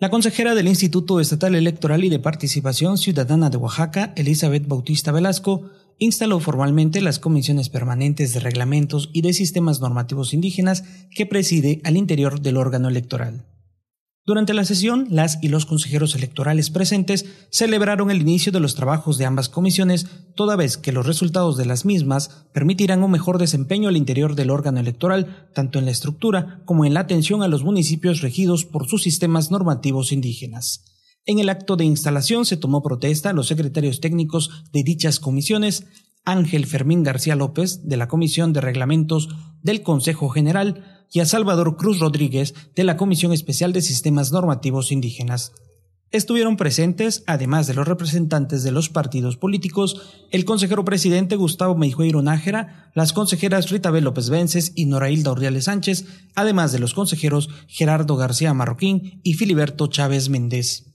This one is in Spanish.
La consejera del Instituto Estatal Electoral y de Participación Ciudadana de Oaxaca, Elizabeth Bautista Velasco, instaló formalmente las comisiones permanentes de reglamentos y de sistemas normativos indígenas que preside al interior del órgano electoral. Durante la sesión, las y los consejeros electorales presentes celebraron el inicio de los trabajos de ambas comisiones, toda vez que los resultados de las mismas permitirán un mejor desempeño al interior del órgano electoral, tanto en la estructura como en la atención a los municipios regidos por sus sistemas normativos indígenas. En el acto de instalación se tomó protesta a los secretarios técnicos de dichas comisiones, Ángel Fermín García López, de la Comisión de Reglamentos del Consejo General, y a Salvador Cruz Rodríguez de la Comisión Especial de Sistemas Normativos Indígenas. Estuvieron presentes, además de los representantes de los partidos políticos, el consejero presidente Gustavo Meijueiro Nájera, las consejeras Rita B. López Vences y Nora Hilda Sánchez, además de los consejeros Gerardo García Marroquín y Filiberto Chávez Méndez.